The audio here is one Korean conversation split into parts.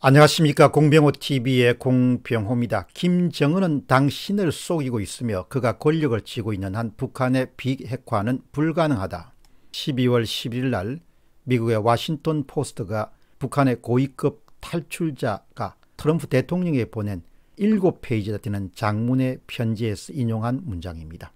안녕하십니까 공병호TV의 공병호입니다. 김정은은 당신을 속이고 있으며 그가 권력을 쥐고 있는 한 북한의 비핵화는 불가능하다. 12월 11일 날 미국의 와싱턴 포스트가 북한의 고위급 탈출자가 트럼프 대통령에 보낸 7페이지나 되는 장문의 편지에서 인용한 문장입니다.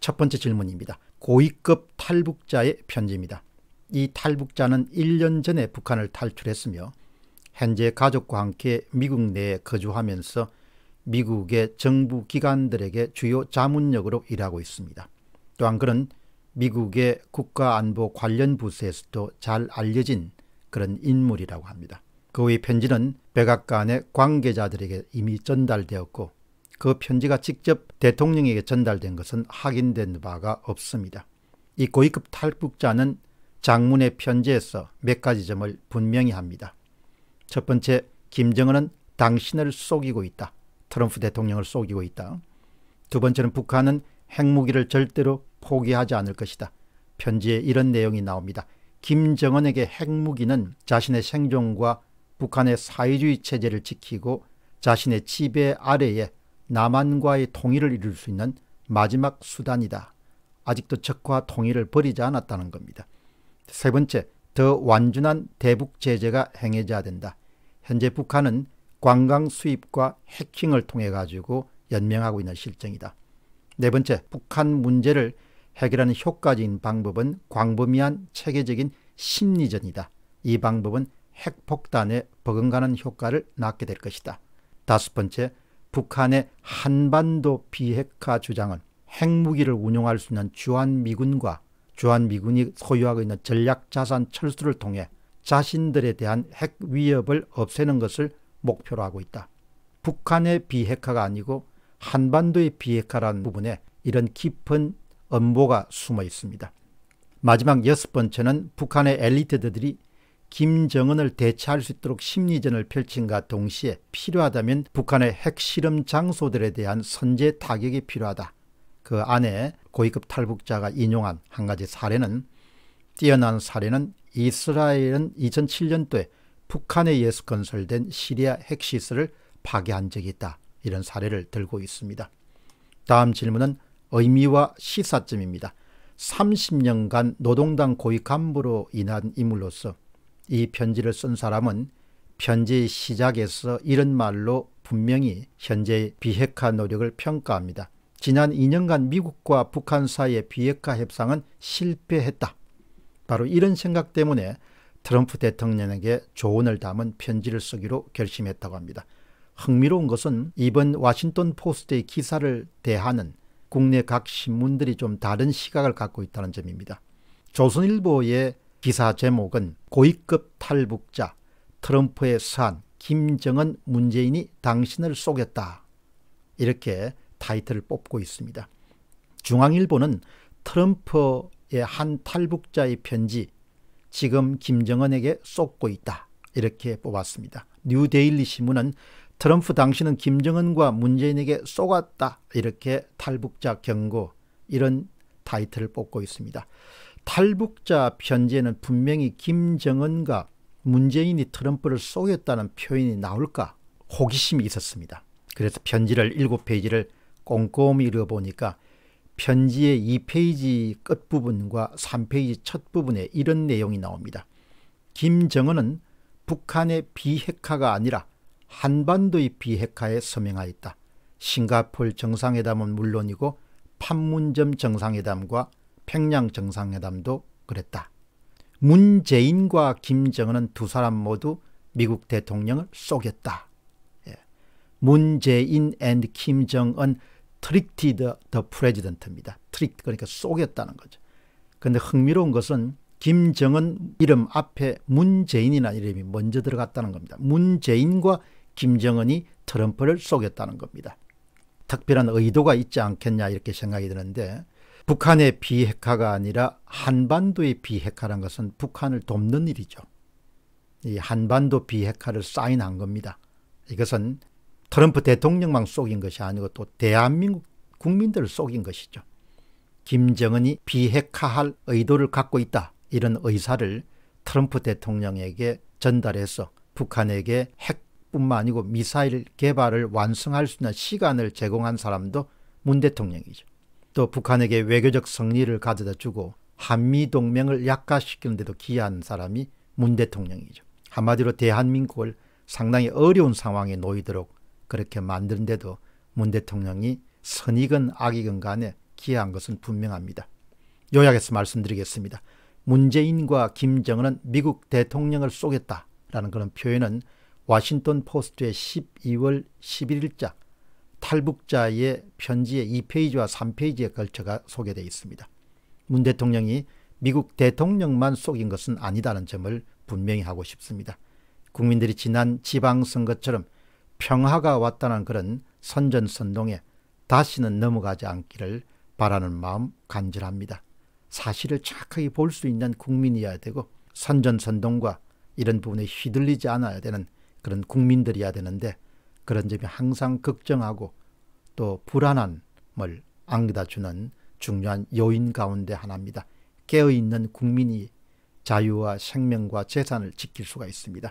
첫 번째 질문입니다. 고위급 탈북자의 편지입니다. 이 탈북자는 1년 전에 북한을 탈출했으며 현재 가족과 함께 미국 내에 거주하면서 미국의 정부 기관들에게 주요 자문역으로 일하고 있습니다. 또한 그는 미국의 국가안보 관련 부서에서도 잘 알려진 그런 인물이라고 합니다. 그의 편지는 백악관의 관계자들에게 이미 전달되었고 그 편지가 직접 대통령에게 전달된 것은 확인된 바가 없습니다. 이 고위급 탈북자는 장문의 편지에서 몇 가지 점을 분명히 합니다. 첫 번째, 김정은은 당신을 속이고 있다. 트럼프 대통령을 속이고 있다. 두 번째는 북한은 핵무기를 절대로 포기하지 않을 것이다. 편지에 이런 내용이 나옵니다. 김정은에게 핵무기는 자신의 생존과 북한의 사회주의 체제를 지키고 자신의 지배 아래에 남한과의 통일을 이룰 수 있는 마지막 수단이다. 아직도 적과 통일을 버리지 않았다는 겁니다. 세 번째, 더 완전한 대북 제재가 행해져야 된다. 현재 북한은 관광 수입과 해킹을 통해 가지고 연명하고 있는 실정이다. 네 번째, 북한 문제를 해결하는 효과적인 방법은 광범위한 체계적인 심리전이다. 이 방법은 핵폭탄에 버금가는 효과를 낳게 될 것이다. 다섯 번째, 북한의 한반도 비핵화 주장은 핵무기를 운용할 수 있는 주한미군과 주한미군이 소유하고 있는 전략자산 철수를 통해 자신들에 대한 핵 위협을 없애는 것을 목표로 하고 있다. 북한의 비핵화가 아니고 한반도의 비핵화라는 부분에 이런 깊은 음모가 숨어 있습니다. 마지막 여섯 번째는 북한의 엘리트들이 김정은을 대체할 수 있도록 심리전을 펼친과 동시에 필요하다면 북한의 핵실험 장소들에 대한 선제 타격이 필요하다. 그 안에 고위급 탈북자가 인용한 한 가지 사례는 뛰어난 사례는 이스라엘은 2007년도에 북한에 의해서 건설된 시리아 핵시설을 파괴한 적이 있다. 이런 사례를 들고 있습니다. 다음 질문은 의미와 시사점입니다. 30년간 노동당 고위 간부로 인한 인물로서 이 편지를 쓴 사람은 편지의 시작에서 이런 말로 분명히 현재의 비핵화 노력을 평가합니다. 지난 2년간 미국과 북한 사이의 비핵화 협상은 실패했다. 바로 이런 생각 때문에 트럼프 대통령에게 조언을 담은 편지를 쓰기로 결심했다고 합니다. 흥미로운 것은 이번 와싱턴 포스트의 기사를 대하는 국내 각 신문들이 좀 다른 시각을 갖고 있다는 점입니다. 조선일보의 기사 제목은 고위급 탈북자 트럼프의 수 김정은 문재인이 당신을 속였다. 이렇게 타이틀을 뽑고 있습니다. 중앙일보는 트럼프 예, 한 탈북자의 편지 지금 김정은에게 쏟고 있다. 이렇게 뽑았습니다. 뉴데일리 신문은 트럼프 당시는 김정은과 문재인에게 쏘갔다. 이렇게 탈북자 경고 이런 타이틀을 뽑고 있습니다. 탈북자 편지에는 분명히 김정은과 문재인이 트럼프를 쏘였다는 표현이 나올까 호기심이 있었습니다. 그래서 편지를 7페이지를 꼼꼼히 읽어보니까 편지의 2페이지 끝부분과 3페이지 첫 부분에 이런 내용이 나옵니다. 김정은은 북한의 비핵화가 아니라 한반도의 비핵화에 서명하였다. 싱가폴 정상회담은 물론이고 판문점 정상회담과 평양 정상회담도 그랬다. 문재인과 김정은은 두 사람 모두 미국 대통령을 쏘겠다. 예. 문재인 앤 김정은 tricked the president입니다. tricked 그러니까 속였다는 거죠. 근데 흥미로운 것은 김정은 이름 앞에 문재인이라는 이름이 먼저 들어갔다는 겁니다. 문재인과 김정은이 트럼프를 속였다는 겁니다. 특별한 의도가 있지 않겠냐 이렇게 생각이 드는데 북한의 비핵화가 아니라 한반도의 비핵화란 것은 북한을 돕는 일이죠. 이 한반도 비핵화를 사인한 겁니다. 이것은 트럼프 대통령만 속인 것이 아니고 또 대한민국 국민들을 속인 것이죠. 김정은이 비핵화할 의도를 갖고 있다. 이런 의사를 트럼프 대통령에게 전달해서 북한에게 핵뿐만 아니고 미사일 개발을 완성할 수 있는 시간을 제공한 사람도 문 대통령이죠. 또 북한에게 외교적 승리를 가져다 주고 한미동맹을 약화시키는데도 기여한 사람이 문 대통령이죠. 한마디로 대한민국을 상당히 어려운 상황에 놓이도록 그렇게 만드는데도 문 대통령이 선익은 악익은 간에 기여한 것은 분명합니다. 요약해서 말씀드리겠습니다. 문재인과 김정은은 미국 대통령을 쏘겠다라는 그런 표현은 와싱턴 포스트의 12월 11일자 탈북자의 편지의 2페이지와 3페이지에 걸쳐가 소개되어 있습니다. 문 대통령이 미국 대통령만 속인 것은 아니다는 점을 분명히 하고 싶습니다. 국민들이 지난 지방선거처럼 평화가 왔다는 그런 선전선동에 다시는 넘어가지 않기를 바라는 마음 간절합니다. 사실을 착하게 볼 수 있는 국민이어야 되고 선전선동과 이런 부분에 휘둘리지 않아야 되는 그런 국민들이어야 되는데 그런 점이 항상 걱정하고 또 불안함을 안겨다주는 중요한 요인 가운데 하나입니다. 깨어있는 국민이 자유와 생명과 재산을 지킬 수가 있습니다.